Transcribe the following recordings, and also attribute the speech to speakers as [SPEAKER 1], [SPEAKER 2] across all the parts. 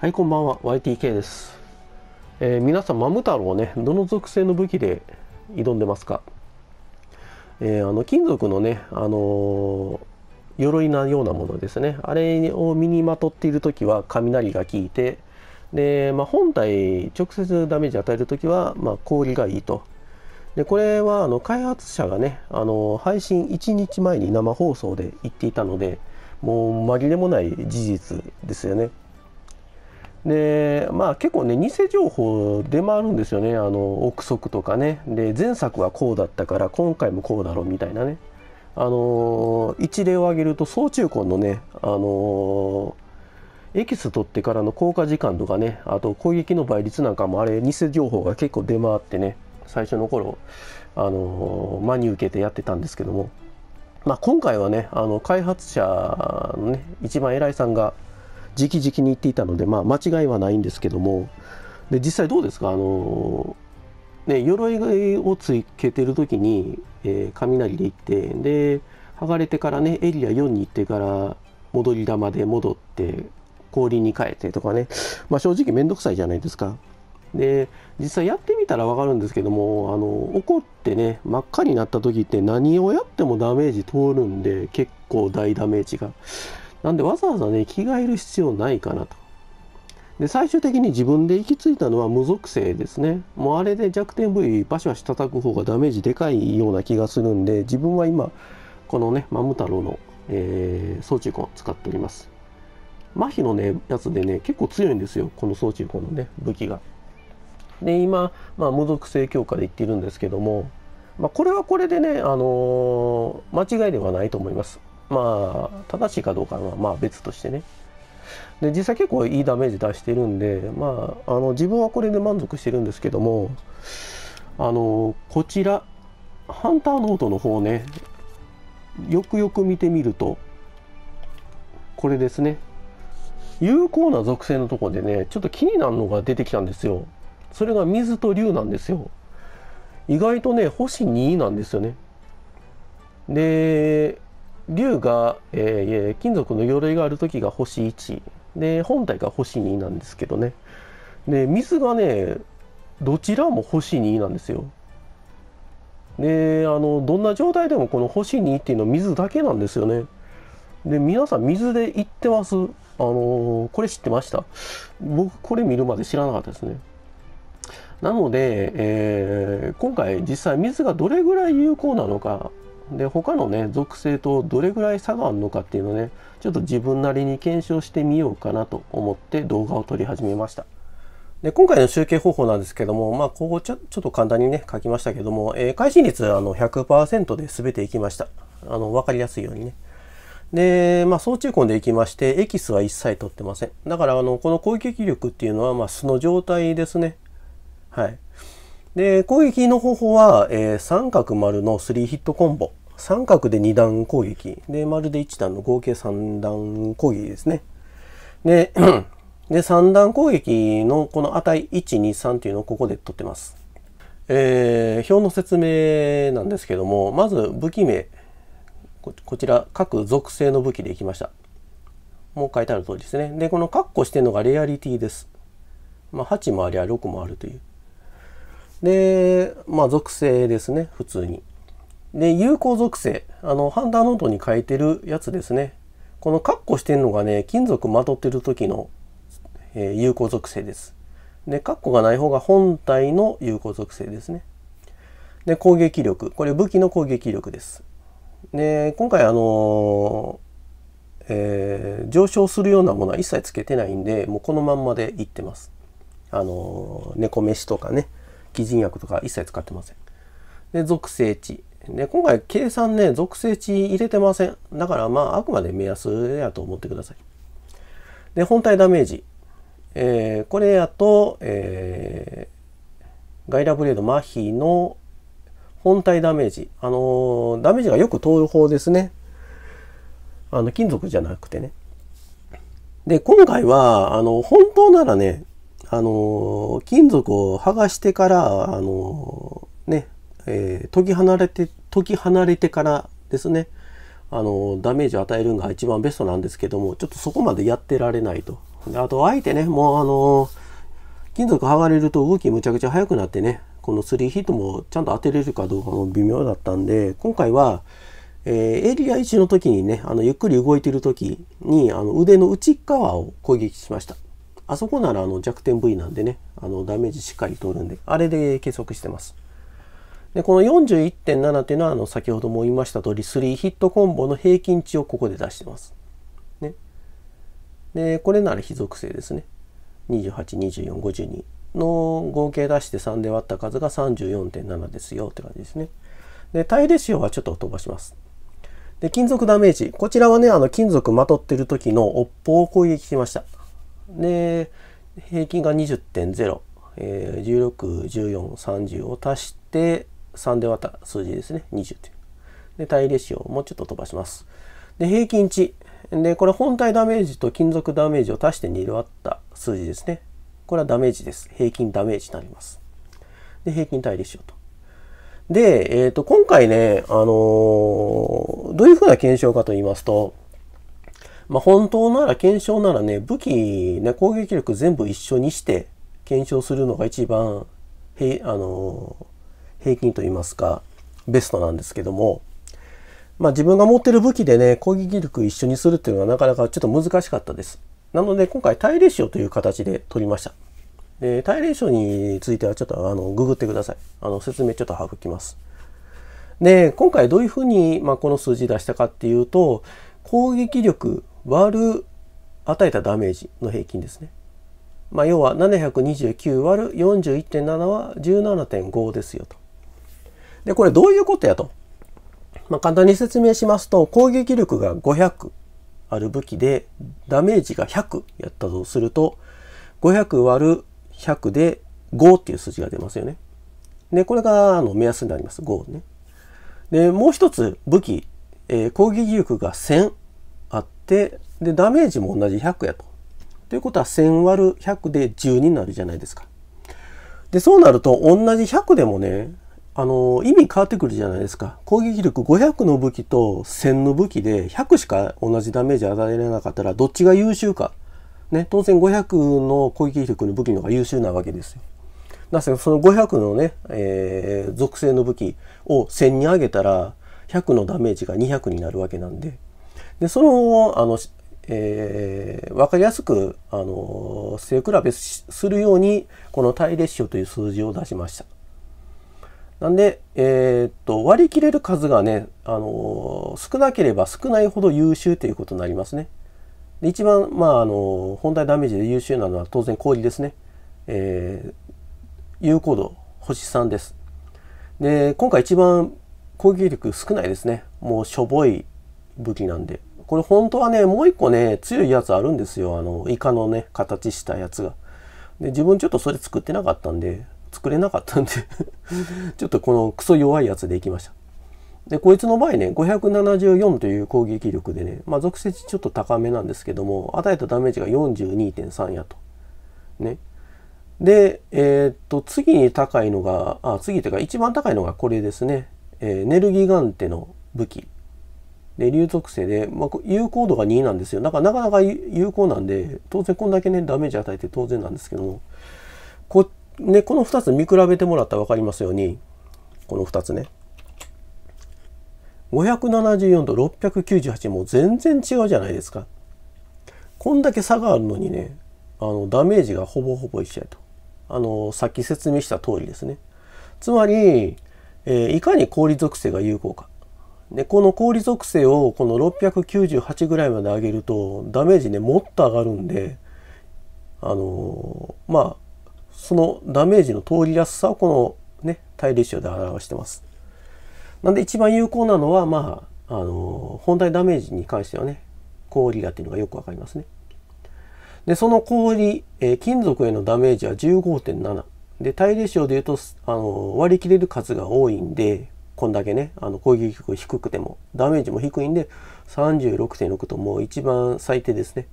[SPEAKER 1] はい、こんばんは。YTK です。えー、皆さん、マム太郎をね、どの属性の武器で挑んでますかえー、あの、金属のね、あのー、鎧なようなものですね。あれを身にまとっている時は雷が効いて、で、まあ、本体直接ダメージ与える時は、まあ、氷がいいと。で、これは、あの、開発者がね、あの配信1日前に生放送で言っていたので、もう紛れもない事実ですよね。でまあ、結構ね偽情報出回るんですよねあの憶測とかねで前作はこうだったから今回もこうだろうみたいなねあのー、一例を挙げると総中婚のねあのー、エキス取ってからの効果時間とかねあと攻撃の倍率なんかもあれ偽情報が結構出回ってね最初の頃あのー、真に受けてやってたんですけども、まあ、今回はねあの開発者のね一番偉いさんが直々に言っていたので、まあ、間違いはないんですけどもで実際どうですかあの、ね、鎧をつけてる時に、えー、雷で行ってで剥がれてからねエリア4に行ってから戻り玉で戻って氷に変えてとかね、まあ、正直面倒くさいじゃないですか。で実際やってみたら分かるんですけどもあの怒ってね真っ赤になった時って何をやってもダメージ通るんで結構大ダメージがなんでわざわざね、着替える必要ないかなと。で、最終的に自分で行き着いたのは無属性ですね。もうあれで弱点部位、バシバシ叩く方がダメージでかいような気がするんで、自分は今、このね、マム太郎の、えー、総中根を使っております。麻痺のね、やつでね、結構強いんですよ。この装中痕のね、武器が。で、今、まあ、無属性強化で言ってるんですけども、まあ、これはこれでね、あのー、間違いではないと思います。まあ正しいかどうかはまあ別としてねで実際結構いいダメージ出してるんで、まあ、あの自分はこれで満足してるんですけどもあのこちらハンターノートの方ねよくよく見てみるとこれですね有効な属性のとこでねちょっと気になるのが出てきたんですよそれが水と竜なんですよ意外とね星2なんですよねで竜が、えー、金属の鎧がある時が星1で本体が星2なんですけどねで水がねどちらも星2なんですよであのどんな状態でもこの星2っていうのは水だけなんですよねで皆さん水で行ってますあのー、これ知ってました僕これ見るまで知らなかったですねなので、えー、今回実際水がどれぐらい有効なのかで他のね属性とどれぐらい差があるのかっていうのねちょっと自分なりに検証してみようかなと思って動画を撮り始めましたで今回の集計方法なんですけどもまあここちょちょっと簡単にね書きましたけども、えー、会心率あの100%で全ていきましたあの分かりやすいようにねで、まあ、総中根でいきまして、エキスは一切取ってません。だから、あの、この攻撃力っていうのは、まあ、素の状態ですね。はい。で、攻撃の方法は、えー、三角丸の3ヒットコンボ。三角で2段攻撃。で、丸で1段の合計3段攻撃ですね。で、で3段攻撃のこの値1、2、3というのをここで取ってます。えー、表の説明なんですけども、まず武器名。ここちら、各属性の武器でいきました。もう書いてある通りですね。で、このカッコしてるのがレアリティです。まあ、8もありゃ6もあるという。で、まあ、属性ですね、普通に。で、有効属性。あの、ハンダーノートに書いてるやつですね。このカッコしてるのがね、金属まとってる時の、えー、有効属性です。で、カッコがない方が本体の有効属性ですね。で、攻撃力。これ武器の攻撃力です。で、今回あのー、えー、上昇するようなものは一切つけてないんで、もうこのまんまでいってます。あのー、猫飯とかね。擬人薬とか一切使ってません。で、属性値。で、今回計算ね、属性値入れてません。だからまあ、あくまで目安やと思ってください。で、本体ダメージ。えー、これやと、えー、ガイラブレード麻痺の本体ダメージ。あのー、ダメージがよく通る方ですね。あの、金属じゃなくてね。で、今回は、あの、本当ならね、あの金属を剥がしてからあのね、えー、解き離れて解き離れてからですねあのダメージを与えるのが一番ベストなんですけどもちょっとそこまでやってられないとあと相手ねもうあの金属剥がれると動きむちゃくちゃ速くなってねこの3ヒットもちゃんと当てれるかどうかも微妙だったんで今回は、えー、エリア1の時にねあのゆっくり動いてる時にあの腕の内側を攻撃しましたあそこならあの弱点部位なんでね、あのダメージしっかり取るんで、あれで計測してます。で、この41.7っていうのはあの先ほども言いました通り、3ヒットコンボの平均値をここで出してます。ね。で、これなら非属性ですね。28、24、52の合計出して3で割った数が34.7ですよって感じですね。で、えレ仕様はちょっと飛ばします。で、金属ダメージ。こちらはね、あの金属まとってる時の尾っぽを攻撃しました。で平均が20.0、え161430を足して3で割った数字ですね20というで対レシオをもうちょっと飛ばしますで平均値でこれ本体ダメージと金属ダメージを足して2で割った数字ですねこれはダメージです平均ダメージになりますで平均対レシオとで、えっ、ー、と今回ね、あのー、どういうふうな検証かと言いますと、まあ、本当なら検証ならね、武器、ね、攻撃力全部一緒にして検証するのが一番、へあのー、平均と言いますか、ベストなんですけども、まあ、自分が持ってる武器でね、攻撃力一緒にするっていうのはなかなかちょっと難しかったです。なので、今回、対例賞という形で取りました。で対例賞についてはちょっとあのググってください。あの説明ちょっと省きます。で、今回どういうふうに、まあ、この数字出したかっていうと、攻撃力割る与えたダメージの平均ですね。まあ、要は729割る41.7は17.5ですよと。で、これどういうことやと。まあ、簡単に説明しますと、攻撃力が500ある武器で、ダメージが100やったとすると、500割る100で5っていう数字が出ますよね。で、これがあの目安になります。5ね。で、もう一つ武器、えー、攻撃力が1000て、で、ダメージも同じ100やと。ということは1000割る100で10になるじゃないですか。で、そうなると同じ100でもね、あの、意味変わってくるじゃないですか。攻撃力500の武器と1000の武器で100しか同じダメージ与えられなかったらどっちが優秀か。ね、当然500の攻撃力の武器の方が優秀なわけですよ。なぜその500のね、えー、属性の武器を1000に上げたら100のダメージが200になるわけなんで。で、その、あの、えー、わかりやすく、あの、背比べするように、この対列数という数字を出しました。なんで、えー、っと、割り切れる数がね、あの、少なければ少ないほど優秀ということになりますね。で一番、まあ、あの、本体ダメージで優秀なのは当然氷ですね。えー、有効度、星3です。で、今回一番攻撃力少ないですね。もうしょぼい武器なんで。これ本当はね、もう一個ね、強いやつあるんですよ。あの、イカのね、形したやつが。で、自分ちょっとそれ作ってなかったんで、作れなかったんで ちょっとこのクソ弱いやつでいきました。で、こいつの場合ね、574という攻撃力でね、まあ、属性値ちょっと高めなんですけども、与えたダメージが42.3やと。ね。で、えー、っと、次に高いのが、あ、次というか一番高いのがこれですね。えー、ネルギガンテの武器で、流属性で、まあ、有効度が2なんですよ。だからなかなか有効なんで、当然こんだけね、ダメージ与えて当然なんですけども、こ、ね、この2つ見比べてもらったら分かりますように、この2つね。574と698もう全然違うじゃないですか。こんだけ差があるのにね、あの、ダメージがほぼほぼ一緒やと。あの、さっき説明した通りですね。つまり、えー、いかに氷属性が有効か。でこの氷属性をこの698ぐらいまで上げるとダメージねもっと上がるんであのー、まあそのダメージの通りやすさをこのね対立シで表してます。なんで一番有効なのはまああのー、本体ダメージに関してはね氷だっていうのがよくわかりますね。でその氷、えー、金属へのダメージは15.7で対立シで言うとあの割り切れる数が多いんでこんだけね、あの攻撃力低くても、ダメージも低いんで、36.6ともう一番最低ですね。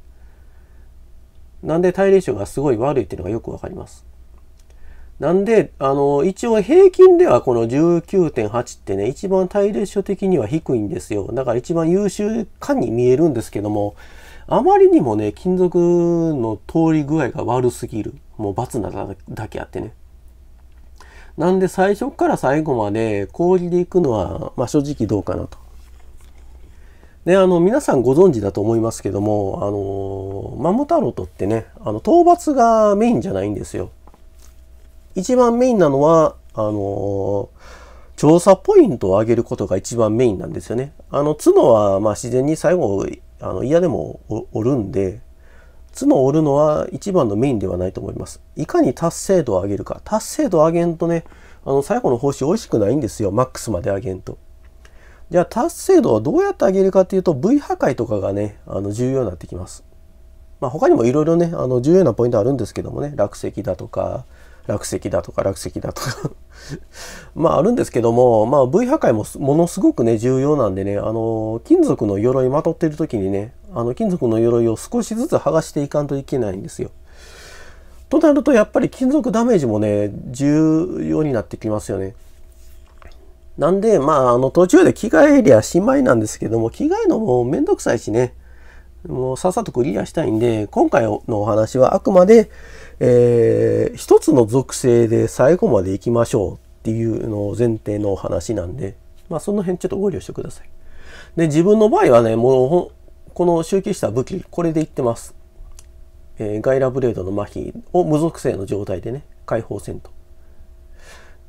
[SPEAKER 1] なんで対冷症がすごい悪いっていうのがよくわかります。なんで、あの、一応平均ではこの19.8ってね、一番対冷症的には低いんですよ。だから一番優秀かに見えるんですけども、あまりにもね、金属の通り具合が悪すぎる。もう罰なだけあってね。なんで最初から最後まで氷で行くのは、まあ、正直どうかなと。で、あの、皆さんご存知だと思いますけども、あの、マモタロトってね、あの、討伐がメインじゃないんですよ。一番メインなのは、あの、調査ポイントを上げることが一番メインなんですよね。あの、角は、まあ、自然に最後、あの、嫌でもおるんで、角を折るのは一番のメインではないと思います。いかに達成度を上げるか。達成度を上げんとね、あの、最後の報酬美味しくないんですよ。マックスまで上げんと。じゃあ、達成度はどうやって上げるかっていうと、V 破壊とかがね、あの、重要になってきます。まあ、他にもいろいろね、あの、重要なポイントあるんですけどもね、落石だとか、落石だとか落石だとか まああるんですけども、まあ、部位破壊もものすごくね重要なんでねあの金属の鎧まとってる時にねあの金属の鎧を少しずつ剥がしていかんといけないんですよ。となるとやっぱり金属ダメージもね重要になってきますよね。なんでまああの途中で着替えりゃしまいなんですけども着替えのもめんどくさいしねもうさっさとクリアしたいんで今回のお話はあくまでえー、一つの属性で最後まで行きましょうっていうのを前提のお話なんで、まあその辺ちょっとご了承ください。で、自分の場合はね、もう、この集計した武器、これで行ってます。えー、ガイラブレードの麻痺を無属性の状態でね、解放戦と。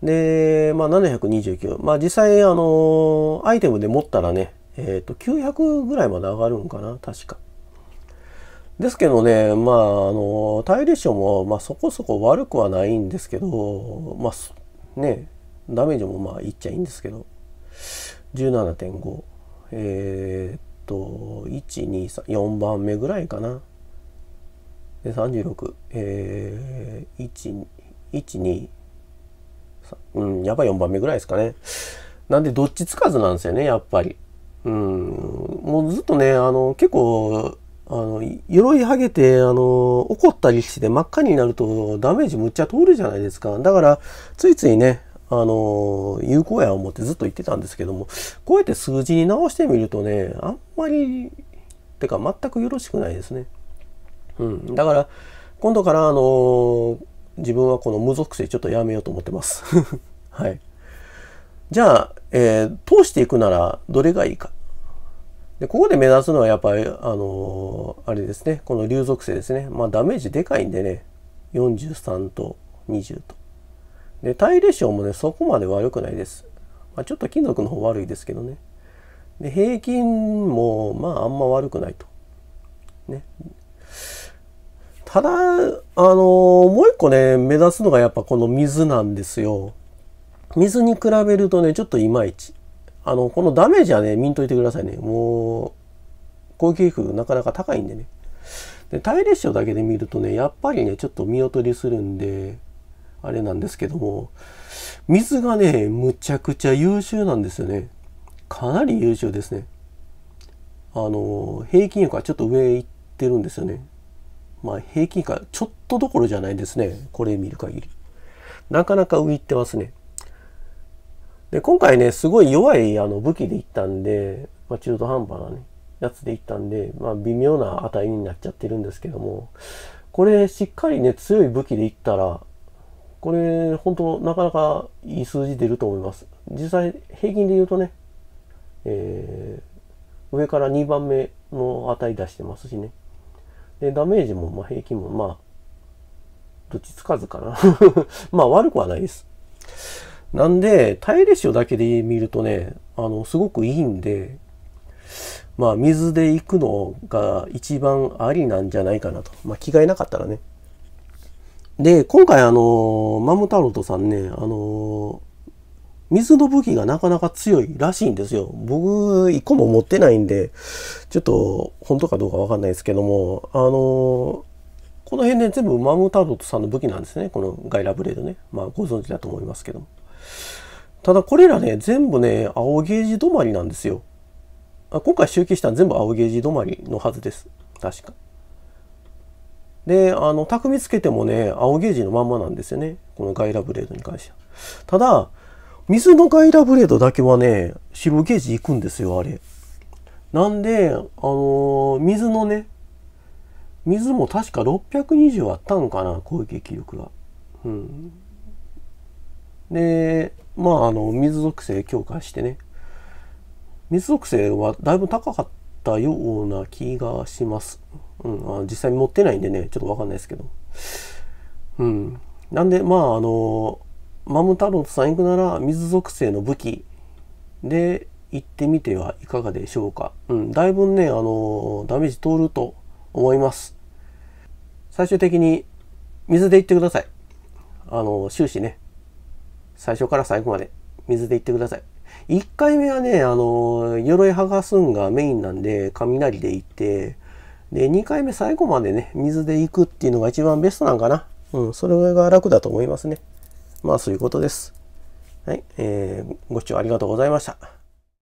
[SPEAKER 1] で、まあ729。まあ実際、あのー、アイテムで持ったらね、えっ、ー、と、900ぐらいまで上がるんかな、確か。ですけどね、まあ、あの、対立症も、まあ、そこそこ悪くはないんですけど、まあ、ね、ダメージもまあ、いっちゃいいんですけど、17.5。えー、っと、1、2、3、4番目ぐらいかな。で、36。えー、1、1、2、うん、やっぱ4番目ぐらいですかね。なんで、どっちつかずなんですよね、やっぱり。うん、もうずっとね、あの、結構、あの、鎧剥げて、あの、怒ったりして真っ赤になるとダメージむっちゃ通るじゃないですか。だから、ついついね、あの、有効や思ってずっと言ってたんですけども、こうやって数字に直してみるとね、あんまり、てか全くよろしくないですね。うん。だから、今度から、あの、自分はこの無属性ちょっとやめようと思ってます。はい。じゃあ、えー、通していくならどれがいいか。で、ここで目立つのはやっぱり、あのー、あれですね、この流属性ですね。まあダメージでかいんでね、43と20と。で、耐ョ症もね、そこまで悪くないです。まあ、ちょっと金属の方悪いですけどね。で、平均も、まああんま悪くないと。ね。ただ、あのー、もう一個ね、目立つのがやっぱこの水なんですよ。水に比べるとね、ちょっといまいち。あの、このダメージはね、見んといてくださいね。もう、攻撃力なかなか高いんでね。で、対列車だけで見るとね、やっぱりね、ちょっと見劣りするんで、あれなんですけども、水がね、むちゃくちゃ優秀なんですよね。かなり優秀ですね。あの、平均よはちょっと上行ってるんですよね。まあ、平均かちょっとどころじゃないですね。これ見る限り。なかなか浮いてますね。で、今回ね、すごい弱いあの武器でいったんで、まあ、中途半端なね、やつでいったんで、まあ、微妙な値になっちゃってるんですけども、これしっかりね、強い武器でいったら、これ、本当なかなかいい数字出ると思います。実際、平均で言うとね、えー、上から2番目の値出してますしね。で、ダメージも、まあ、平均も、まあ、どっちつかずかな まあ、悪くはないです。なんで、耐シオだけで見るとね、あの、すごくいいんで、まあ、水で行くのが一番ありなんじゃないかなと。まあ、着替えなかったらね。で、今回あの、マムタロトさんね、あの、水の武器がなかなか強いらしいんですよ。僕、一個も持ってないんで、ちょっと、本当かどうかわかんないですけども、あの、この辺ね、全部マムタロットさんの武器なんですね。このガイラブレードね。まあ、ご存知だと思いますけども。ただこれらね、全部ね、青ゲージ止まりなんですよ。あ今回集計したの全部青ゲージ止まりのはずです。確か。で、あの、匠つけてもね、青ゲージのまんまなんですよね。このガイラブレードに関しては。ただ、水のガイラブレードだけはね、白ゲージいくんですよ、あれ。なんで、あのー、水のね、水も確か620あったのかな、攻撃力が。うん。でまああの水属性強化してね水属性はだいぶ高かったような気がします、うん、あ実際に持ってないんでねちょっとわかんないですけどうんなんでまああのマム太トさん行くなら水属性の武器で行ってみてはいかがでしょうか。うん、だいぶね、あの、ダメージ通ると思います。最終的に水で行ってください。あの、終始ね、最初から最後まで水でいってください。1回目はね、あの、鎧剥がすんがメインなんで、雷でいって、で、2回目最後までね、水でいくっていうのが一番ベストなんかな。うん、それが楽だと思いますね。まあ、そういうことです。はい、えー、ご視聴ありがとうございました。